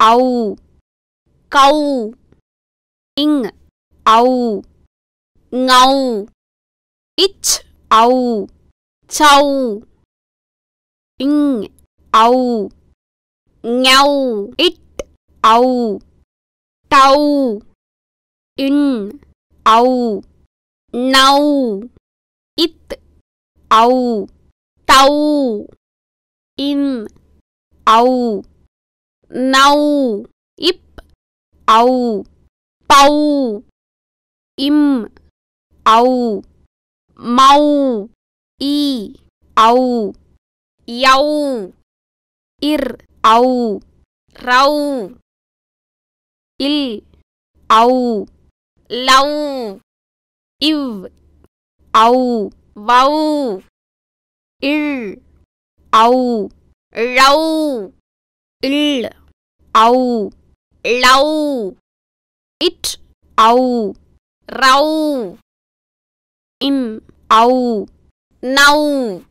au câu in au ngâu ít, au châu in au nhau ít, au câu in au nâu ít, au tâu in au now ip au pau im au mau e au yau ir au rau il au lau iv au vau il, au rau il ow, low, it, ow, row, im, ow, now.